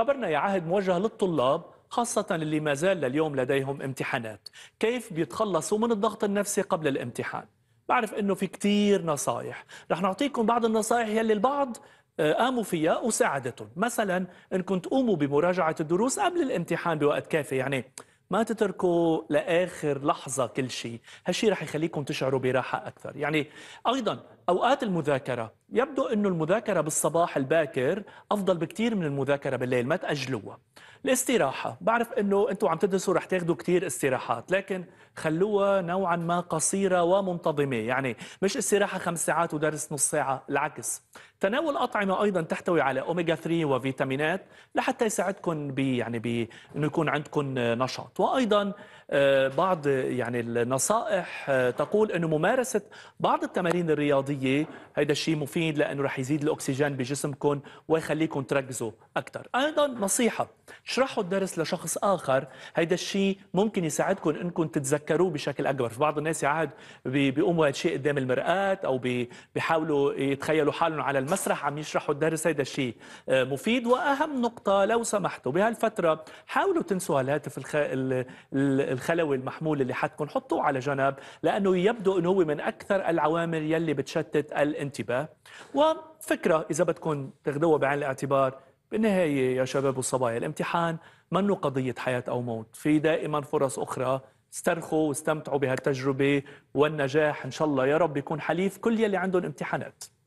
خبرنا يا عهد موجه للطلاب خاصة اللي ما زال لليوم لديهم امتحانات كيف بيتخلصوا من الضغط النفسي قبل الامتحان بعرف انه في كتير نصايح رح نعطيكم بعض النصايح يلي البعض آه، قاموا فيها وساعدتهم مثلا انكم تقوموا بمراجعة الدروس قبل الامتحان بوقت كافي يعني ما تتركوا لآخر لحظة كل شيء هالشي رح يخليكم تشعروا براحة أكثر يعني أيضا أوقات المذاكرة يبدو أن المذاكرة بالصباح الباكر أفضل بكتير من المذاكرة بالليل ما تأجلوها الاستراحة بعرف أنه أنتم عم تدرسوا رح تاخذوا كتير استراحات لكن خلوها نوعا ما قصيرة ومنتظمة يعني مش استراحة خمس ساعات ودرس نص ساعة العكس تناول أطعمة أيضا تحتوي على أوميجا 3 وفيتامينات لحتى يساعدكم ب يعني ب أنه يكون عندكم نشاط وأيضا آه، بعض يعني النصائح آه، تقول أنه ممارسة بعض التمارين الرياضية هيدا الشيء مفيد الكافيين لانه رح يزيد الاكسجين بجسمكم ويخليكم تركزوا اكثر ايضا نصيحه اشرحوا الدرس لشخص اخر هيدا الشيء ممكن يساعدكم انكم تتذكروه بشكل اكبر في بعض الناس يعاد بيقوموا هذا الشيء قدام المراه او بيحاولوا يتخيلوا حالهم على المسرح عم يشرحوا الدرس هيدا الشيء آه، مفيد واهم نقطه لو سمحتوا بهالفتره حاولوا تنسوا الهاتف الخلوي المحمول اللي حدكم حطوه على جنب لانه يبدو انه هو من اكثر العوامل يلي بتشتت الانتباه وفكرة إذا بدكم تاخذوها بعين الاعتبار بالنهاية يا شباب وصبايا الامتحان منه قضية حياة أو موت في دائما فرص أخرى استرخوا واستمتعوا بهالتجربة والنجاح إن شاء الله يا رب يكون حليف كل يلي عندهم امتحانات